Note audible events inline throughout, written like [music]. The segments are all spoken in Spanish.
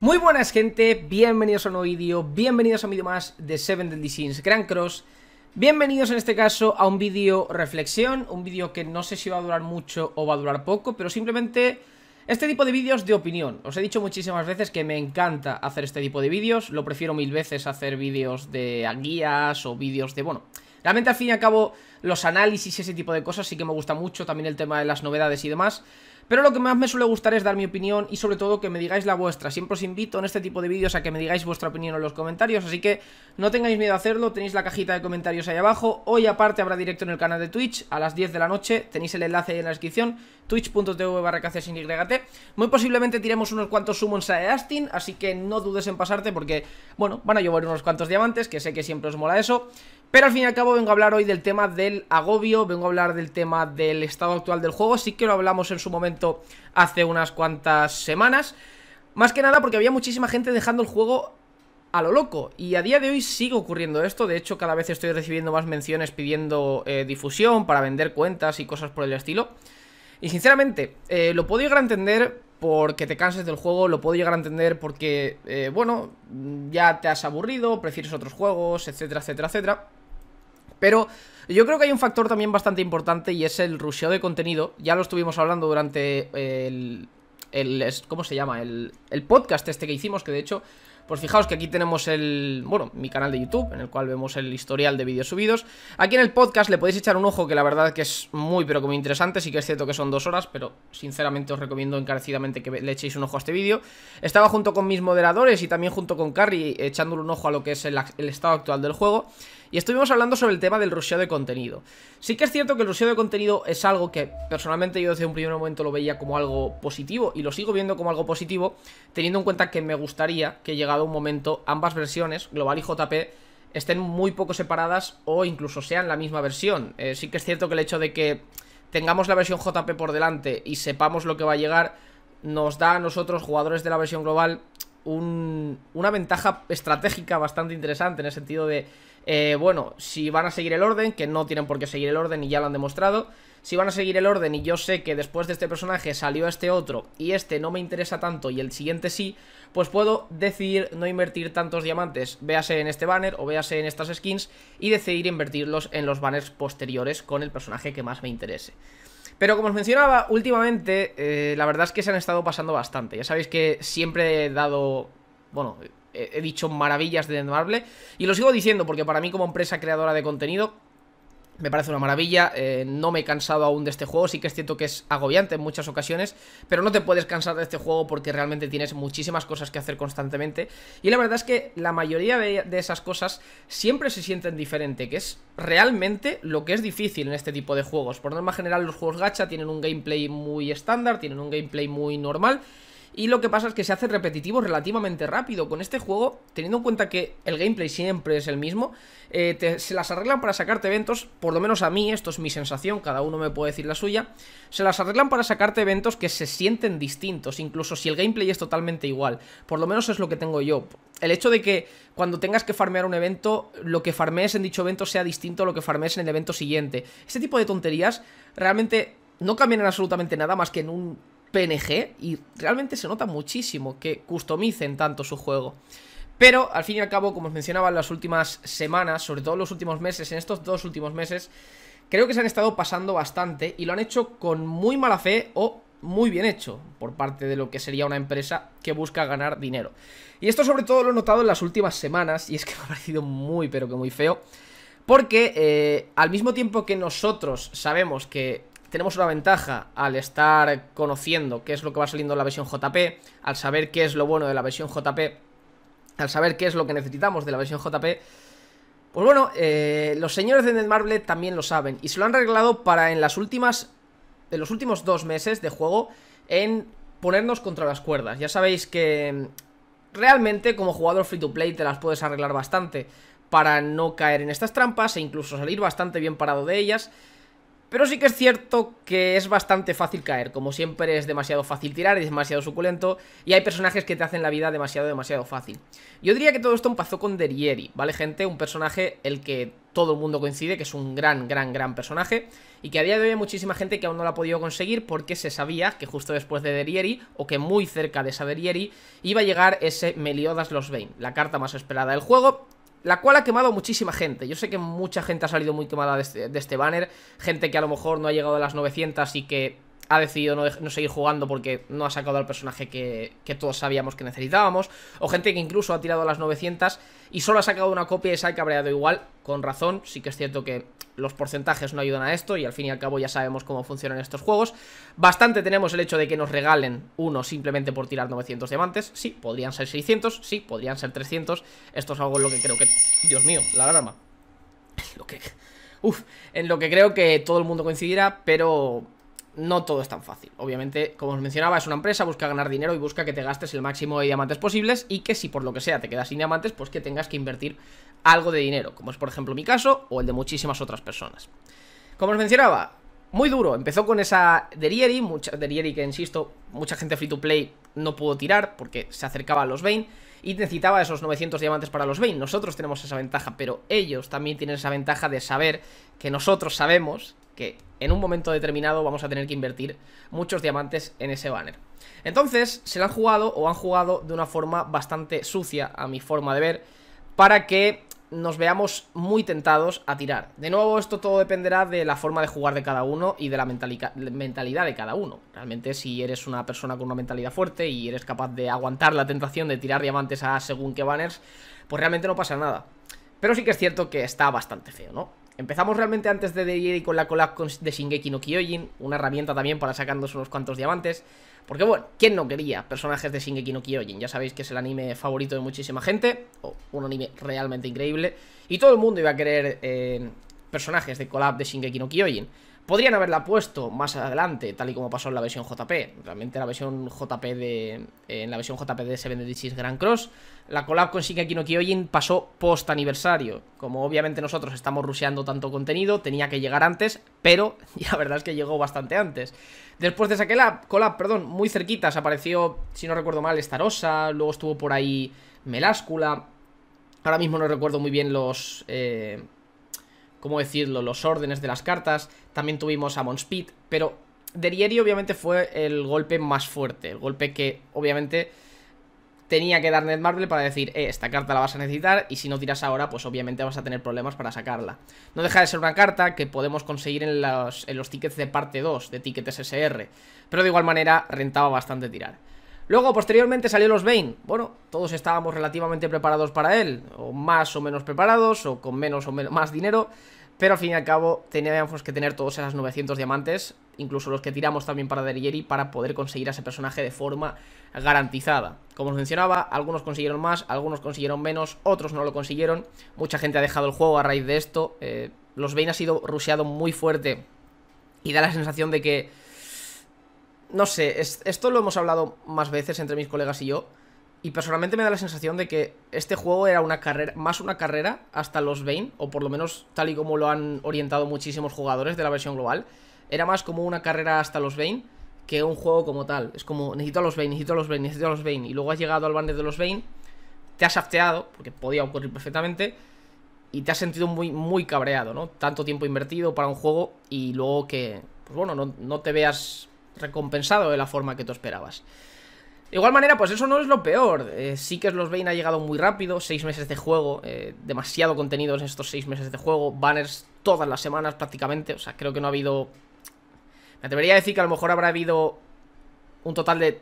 Muy buenas gente, bienvenidos a un nuevo vídeo, bienvenidos a un vídeo más de Seven Deadly Sins Grand Cross Bienvenidos en este caso a un vídeo reflexión, un vídeo que no sé si va a durar mucho o va a durar poco Pero simplemente este tipo de vídeos de opinión, os he dicho muchísimas veces que me encanta hacer este tipo de vídeos Lo prefiero mil veces hacer vídeos de guías o vídeos de, bueno, Realmente al fin y al cabo los análisis y ese tipo de cosas sí que me gusta mucho, también el tema de las novedades y demás pero lo que más me suele gustar es dar mi opinión y sobre todo que me digáis la vuestra. Siempre os invito en este tipo de vídeos a que me digáis vuestra opinión en los comentarios, así que no tengáis miedo a hacerlo, tenéis la cajita de comentarios ahí abajo. Hoy aparte habrá directo en el canal de Twitch a las 10 de la noche, tenéis el enlace ahí en la descripción, twitch.tv barra sin Muy posiblemente tiremos unos cuantos summons a Astin, así que no dudes en pasarte porque, bueno, van a llevar unos cuantos diamantes, que sé que siempre os mola eso. Pero al fin y al cabo vengo a hablar hoy del tema del agobio, vengo a hablar del tema del estado actual del juego, sí que lo hablamos en su momento hace unas cuantas semanas, más que nada porque había muchísima gente dejando el juego a lo loco, y a día de hoy sigue ocurriendo esto, de hecho cada vez estoy recibiendo más menciones pidiendo eh, difusión para vender cuentas y cosas por el estilo, y sinceramente, eh, lo puedo llegar a entender porque te canses del juego, lo puedo llegar a entender porque, eh, bueno, ya te has aburrido, prefieres otros juegos, etcétera, etcétera, etcétera. Pero yo creo que hay un factor también bastante importante y es el rusheo de contenido. Ya lo estuvimos hablando durante el... ¿Cómo se llama? El, el podcast este que hicimos, que de hecho... Pues fijaos que aquí tenemos el, bueno, mi canal de YouTube, en el cual vemos el historial de vídeos subidos. Aquí en el podcast le podéis echar un ojo, que la verdad que es muy, pero como interesante. Sí que es cierto que son dos horas, pero sinceramente os recomiendo encarecidamente que le echéis un ojo a este vídeo. Estaba junto con mis moderadores y también junto con Carrie, echándole un ojo a lo que es el estado actual del juego. Y estuvimos hablando sobre el tema del rusheo de contenido. Sí que es cierto que el rusheo de contenido es algo que personalmente yo desde un primer momento lo veía como algo positivo y lo sigo viendo como algo positivo, teniendo en cuenta que me gustaría que llegado un momento ambas versiones, Global y JP, estén muy poco separadas o incluso sean la misma versión. Eh, sí que es cierto que el hecho de que tengamos la versión JP por delante y sepamos lo que va a llegar, nos da a nosotros, jugadores de la versión global, un, una ventaja estratégica bastante interesante en el sentido de eh, bueno, si van a seguir el orden, que no tienen por qué seguir el orden y ya lo han demostrado. Si van a seguir el orden y yo sé que después de este personaje salió este otro y este no me interesa tanto y el siguiente sí, pues puedo decidir no invertir tantos diamantes, véase en este banner o véase en estas skins y decidir invertirlos en los banners posteriores con el personaje que más me interese. Pero como os mencionaba, últimamente eh, la verdad es que se han estado pasando bastante. Ya sabéis que siempre he dado bueno, he dicho maravillas de Marvel y lo sigo diciendo porque para mí como empresa creadora de contenido me parece una maravilla, eh, no me he cansado aún de este juego, sí que es cierto que es agobiante en muchas ocasiones, pero no te puedes cansar de este juego porque realmente tienes muchísimas cosas que hacer constantemente y la verdad es que la mayoría de, esas cosas siempre se sienten diferente, que es realmente lo que es difícil en este tipo de juegos. Por norma general los juegos gacha tienen un gameplay muy estándar, tienen un gameplay muy normal y lo que pasa es que se hace repetitivo relativamente rápido. Con este juego, teniendo en cuenta que el gameplay siempre es el mismo, eh, se las arreglan para sacarte eventos, por lo menos a mí, esto es mi sensación, cada uno me puede decir la suya, se las arreglan para sacarte eventos que se sienten distintos, incluso si el gameplay es totalmente igual. Por lo menos es lo que tengo yo. El hecho de que cuando tengas que farmear un evento, lo que farmees en dicho evento sea distinto a lo que farmees en el evento siguiente. Este tipo de tonterías realmente no cambian absolutamente nada más que en un PNG y realmente se nota muchísimo que customicen tanto su juego. Pero, al fin y al cabo, como os mencionaba en las últimas semanas, sobre todo en los últimos meses, en estos dos últimos meses, creo que se han estado pasando bastante y lo han hecho con muy mala fe o muy bien hecho por parte de lo que sería una empresa que busca ganar dinero. Y esto sobre todo lo he notado en las últimas semanas y es que [laughs] me ha parecido muy pero que muy feo. Porque eh, al mismo tiempo que nosotros sabemos que tenemos una ventaja al estar conociendo qué es lo que va saliendo en la versión JP, al saber qué es lo bueno de la versión JP, al saber qué es lo que necesitamos de la versión JP. Pues bueno, eh, los señores de Netmarble también lo saben y se lo han arreglado para en las últimas, en los últimos dos meses de juego en ponernos contra las cuerdas. Ya sabéis que mm, realmente como jugador free to play te las puedes arreglar bastante para no caer en estas trampas e incluso salir bastante bien parado de ellas. Pero sí que es cierto que es bastante fácil caer, como siempre es demasiado fácil tirar, es demasiado suculento y hay personajes que te hacen la vida demasiado, demasiado fácil. Yo diría que todo esto empezó con Derieri, ¿vale gente? Un personaje el que todo el mundo coincide que es un gran, gran, gran personaje y que a día de hoy hay muchísima gente que aún no lo ha podido conseguir porque se sabía que justo después de Derieri o que muy cerca de esa Derieri iba a llegar ese Meliodas los Bane, la carta más esperada del juego la cual ha quemado muchísima gente. Yo sé que mucha gente ha salido muy quemada de este, de este banner, gente que a lo mejor no ha llegado a las 900 y que ha decidido no, seguir jugando porque no ha sacado al personaje que, todos sabíamos que necesitábamos, o gente que incluso ha tirado las 900 y solo ha sacado una copia y que habría dado igual, con razón, sí que es cierto que los porcentajes no ayudan a esto y al fin y al cabo ya sabemos cómo funcionan estos juegos. Bastante tenemos el hecho de que nos regalen uno simplemente por tirar 900 diamantes, sí, podrían ser 600, sí, podrían ser 300, esto es algo en lo que creo que... Dios mío, la alarma. Lo que... Uf, en lo que creo que todo el mundo coincidirá, pero no todo es tan fácil. Obviamente, como os mencionaba, es una empresa, busca ganar dinero y busca que te gastes el máximo de diamantes posibles y que si por lo que sea te quedas sin diamantes, pues que tengas que invertir algo de dinero, como es por ejemplo mi caso o el de muchísimas otras personas. Como os mencionaba, muy duro, empezó con esa Derieri, mucha Derieri que insisto, mucha gente free to play no pudo tirar porque se acercaba a los Vayne y necesitaba esos 900 diamantes para los Vayne. Nosotros tenemos esa ventaja, pero ellos también tienen esa ventaja de saber que nosotros sabemos que en un momento determinado vamos a tener que invertir muchos diamantes en ese banner. Entonces, se lo han jugado o han jugado de una forma bastante sucia, a mi forma de ver, para que nos veamos muy tentados a tirar. De nuevo, esto todo dependerá de la forma de jugar de cada uno y de la mentalidad de cada uno. Realmente, si eres una persona con una mentalidad fuerte y eres capaz de aguantar la tentación de tirar diamantes a según qué banners, pues realmente no pasa nada. Pero sí que es cierto que está bastante feo, ¿no? Empezamos realmente antes de ir con la colab de Shingeki no Kyojin, una herramienta también para sacarnos unos cuantos diamantes. Porque bueno, ¿quién no quería personajes de Shingeki no Kyojin? Ya sabéis que es el anime favorito de muchísima gente, o un anime realmente increíble, y todo el mundo iba a querer eh, personajes de collab de Shingeki no Kyojin. Podrían haberla puesto más adelante, tal y como pasó en la versión JP. Realmente la versión JP de. en la versión JP de 76 Grand Cross. La collab con Shingeki pasó post aniversario. Como obviamente nosotros estamos ruseando tanto contenido, tenía que llegar antes, pero [laughs] la verdad es que llegó bastante antes. Después de esa collab, perdón, muy cerquitas apareció, si no recuerdo mal, Starosa, luego estuvo por ahí Meláscula. Ahora mismo no recuerdo muy bien los. Eh, ¿cómo decirlo?, los órdenes de las cartas. También tuvimos a Speed, pero Derieri obviamente fue el golpe más fuerte, el golpe que obviamente tenía que dar Ned Marvel para decir, eh, esta carta la vas a necesitar y si no tiras ahora, pues obviamente vas a tener problemas para sacarla. No deja de ser una carta que podemos conseguir en los, en los tickets de parte 2, de tickets SR, pero de igual manera rentaba bastante tirar. Luego, posteriormente salió los Bane. Bueno, todos estábamos relativamente preparados para él, o más o menos preparados, o con menos o más dinero, pero al fin y al cabo teníamos que tener todos esas 900 diamantes, incluso los que tiramos también para Derieri, para poder conseguir a ese personaje de forma garantizada. Como os mencionaba, algunos consiguieron más, algunos consiguieron menos, otros no lo consiguieron. Mucha gente ha dejado el juego a raíz de esto. Eh, los Bane ha sido rusheado muy fuerte y da la sensación de que no sé, esto lo hemos hablado más veces entre mis colegas y yo. Y personalmente me da la sensación de que este juego era una carrera, más una carrera hasta los Bane, o por lo menos tal y como lo han orientado muchísimos jugadores de la versión global, era más como una carrera hasta los Bane que un juego como tal. Es como, necesito a los Bane, necesito a los Bane, necesito a los Bane. Y luego has llegado al banner de los Bane, te has afteado, porque podía ocurrir perfectamente, y te has sentido muy, muy cabreado, ¿no? Tanto tiempo invertido para un juego y luego que, pues bueno, no, no te veas recompensado de la forma que tú esperabas. De igual manera, pues eso no es lo peor. sí que los Bane ha llegado muy rápido, seis meses de juego, eh, demasiado contenido en estos seis meses de juego, banners todas las semanas prácticamente, o sea, creo que no ha habido... Me atrevería a decir que a lo mejor habrá habido un total de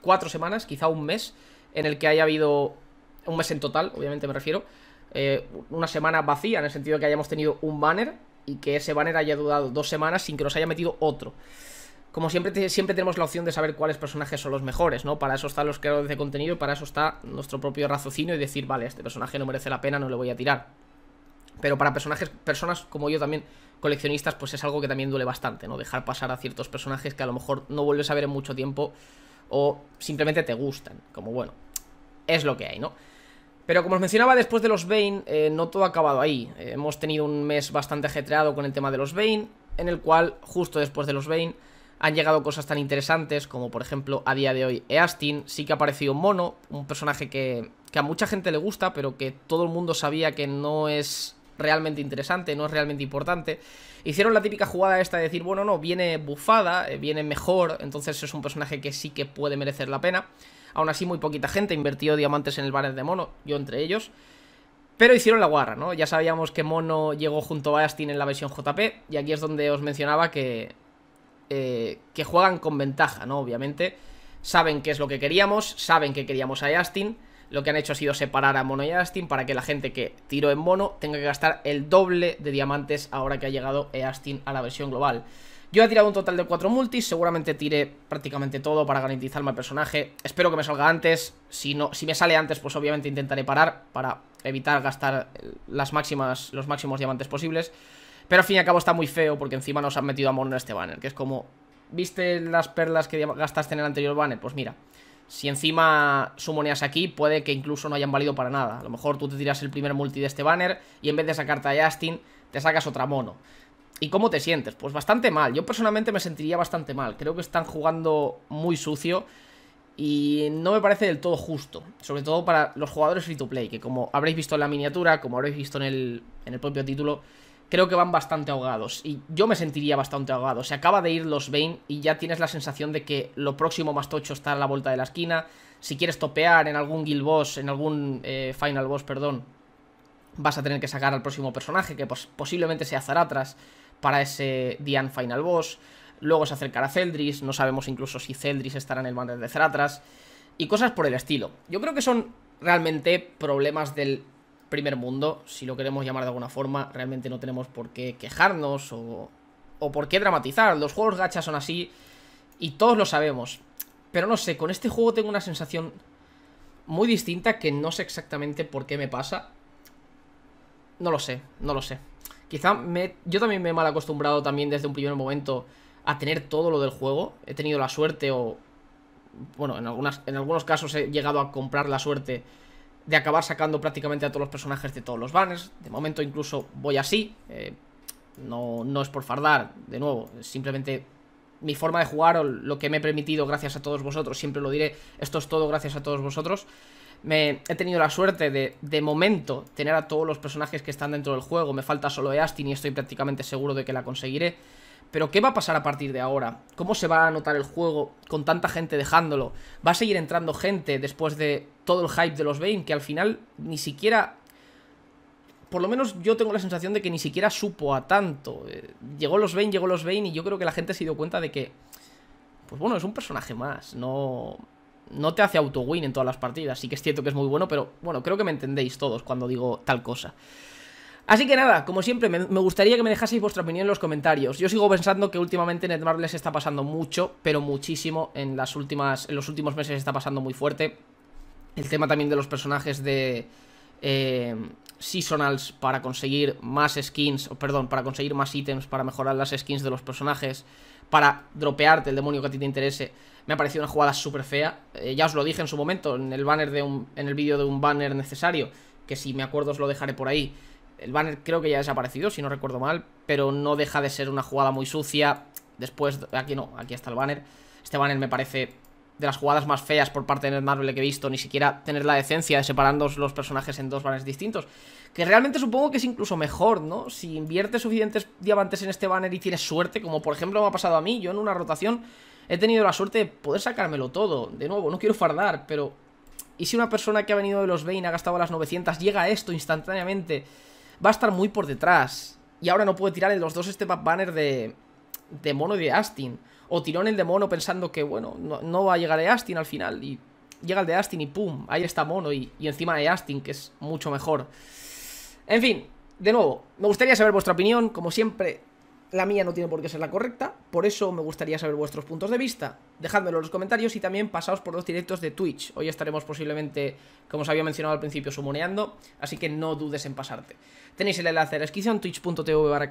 cuatro semanas, quizá un mes, en el que haya habido... Un mes en total, obviamente me refiero. Eh, una semana vacía, en el sentido de que hayamos tenido un banner y que ese banner haya durado dos semanas sin que nos haya metido otro como siempre, siempre tenemos la opción de saber cuáles personajes son los mejores, ¿no? Para eso están los creadores de contenido, y para eso está nuestro propio raciocinio y decir, vale, este personaje no merece la pena, no le voy a tirar. Pero para personajes, personas como yo también, coleccionistas, pues es algo que también duele bastante, ¿no? Dejar pasar a ciertos personajes que a lo mejor no vuelves a ver en mucho tiempo o simplemente te gustan, como bueno, es lo que hay, ¿no? Pero como os mencionaba, después de los Bane, eh, no todo ha acabado ahí. Eh, hemos tenido un mes bastante ajetreado con el tema de los Bane, en el cual, justo después de los Bane, han llegado cosas tan interesantes como por ejemplo a día de hoy Eastin, sí que ha aparecido mono, un personaje que, a mucha gente le gusta, pero que todo el mundo sabía que no es realmente interesante, no es realmente importante. Hicieron la típica jugada esta de decir, bueno, no, viene bufada, eh, viene mejor, entonces es un personaje que sí que puede merecer la pena. Aún así, muy poquita gente Invertió diamantes en el banner de Mono, yo entre ellos. Pero hicieron la guarra, ¿no? Ya sabíamos que Mono llegó junto a Astin en la versión JP, y aquí es donde os mencionaba que eh, que juegan con ventaja, ¿no? Obviamente, saben qué es lo que queríamos, saben que queríamos a Justin. Lo que han hecho ha sido separar a Mono y a Justin para que la gente que tiró en Mono tenga que gastar el doble de diamantes ahora que ha llegado Eastin eh, a la versión global. Yo he tirado un total de 4 multis, seguramente tiré prácticamente todo para garantizarme al personaje. Espero que me salga antes, si, no, si me sale antes pues obviamente intentaré parar para evitar gastar las máximas, los máximos diamantes posibles. Pero al fin y al cabo está muy feo porque encima nos han metido a Mono en este banner, que es como... ¿Viste las perlas que gastaste en el anterior banner? Pues mira, si encima sumoneas aquí, puede que incluso no hayan valido para nada. A lo mejor tú te tiras el primer multi de este banner y en vez de sacarte a Justin, te sacas otra mono. ¿Y cómo te sientes? Pues bastante mal. Yo personalmente me sentiría bastante mal. Creo que están jugando muy sucio y no me parece del todo justo. Sobre todo para los jugadores free to play, que como habréis visto en la miniatura, como habréis visto en el, en el propio título creo que van bastante ahogados. Y yo me sentiría bastante ahogado. Se acaba de ir los Bane y ya tienes la sensación de que lo próximo más tocho está a la vuelta de la esquina. Si quieres topear en algún guild en algún eh, final boss, perdón, vas a tener que sacar al próximo personaje, que posiblemente sea Zaratras, para ese Dian final boss. Luego se acercará Celdris, no sabemos incluso si Celdris estará en el banner de Zaratras. Y cosas por el estilo. Yo creo que son realmente problemas del primer mundo, si lo queremos llamar de alguna forma, realmente no tenemos por qué quejarnos o, por qué dramatizar. Los juegos gacha son así y todos lo sabemos. Pero no sé, con este juego tengo una sensación muy distinta que no sé exactamente por qué me pasa. No lo sé, no lo sé. Quizá yo también me he mal acostumbrado también desde un primer momento a tener todo lo del juego. He tenido la suerte o... Bueno, en, algunas, en algunos casos he llegado a comprar la suerte de acabar sacando prácticamente a todos los personajes de todos los banners. De momento incluso voy así. Eh, no, no es por fardar, de nuevo, simplemente mi forma de jugar o lo que me he permitido gracias a todos vosotros, siempre lo diré, esto es todo gracias a todos vosotros. Me, he tenido la suerte de, de momento, tener a todos los personajes que están dentro del juego. Me falta solo Eastin y estoy prácticamente seguro de que la conseguiré. Pero ¿qué va a pasar a partir de ahora? ¿Cómo se va a anotar el juego con tanta gente dejándolo? ¿Va a seguir entrando gente después de todo el hype de los Bane que al final ni siquiera... Por lo menos yo tengo la sensación de que ni siquiera supo a tanto. Eh, llegó los Bane, llegó los Bane y yo creo que la gente se dio cuenta de que... Pues bueno, es un personaje más, no no te hace auto-win en todas las partidas. Sí que es cierto que es muy bueno, pero bueno, creo que me entendéis todos cuando digo tal cosa. Así que nada, como siempre, me, gustaría que me dejaseis vuestra opinión en los comentarios. Yo sigo pensando que últimamente Netmarble se está pasando mucho, pero muchísimo. En, las últimas, en los últimos meses está pasando muy fuerte. El tema también de los personajes de eh, Seasonals para conseguir más skins, o perdón, para conseguir más ítems, para mejorar las skins de los personajes, para dropearte el demonio que a ti te interese. Me ha parecido una jugada súper fea. Eh, ya os lo dije en su momento, en el, banner de en el vídeo de un banner necesario, que si me acuerdo os lo dejaré por ahí el banner creo que ya ha desaparecido, si no recuerdo mal, pero no deja de ser una jugada muy sucia. Después, aquí no, aquí está el banner. Este banner me parece de las jugadas más feas por parte de Marvel que he visto, ni siquiera tener la decencia de separando los personajes en dos banners distintos. Que realmente supongo que es incluso mejor, ¿no? Si inviertes suficientes diamantes en este banner y tienes suerte, como por ejemplo me ha pasado a mí, yo en una rotación he tenido la suerte de poder sacármelo todo. De nuevo, no quiero fardar, pero... ¿Y si una persona que ha venido de los Vein ha gastado las 900 llega a esto instantáneamente? va a estar muy por detrás. Y ahora no puede tirar en los dos este banner de, de mono y de Astin. O tiró en el de mono pensando que, bueno, no, va a llegar de Astin al final. Y llega el de Astin y pum, ahí está mono. Y, y encima de Astin, que es mucho mejor. En fin, de nuevo, me gustaría saber vuestra opinión. Como siempre, la mía no tiene por qué ser la correcta, por eso me gustaría saber vuestros puntos de vista. Dejadmelo en los comentarios y también pasaos por los directos de Twitch. Hoy estaremos posiblemente, como os había mencionado al principio, sumoneando, así que no dudes en pasarte. Tenéis el enlace a la descripción, twitch.tv barra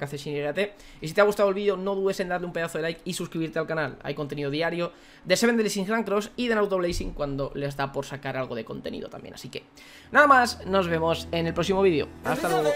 y si te ha gustado el vídeo, no dudes en darle un pedazo de like y suscribirte al canal. Hay contenido diario de Seven Blazing Grand Cross y de Auto Blazing cuando les da por sacar algo de contenido también. Así que, nada más, nos vemos en el próximo vídeo. Hasta luego.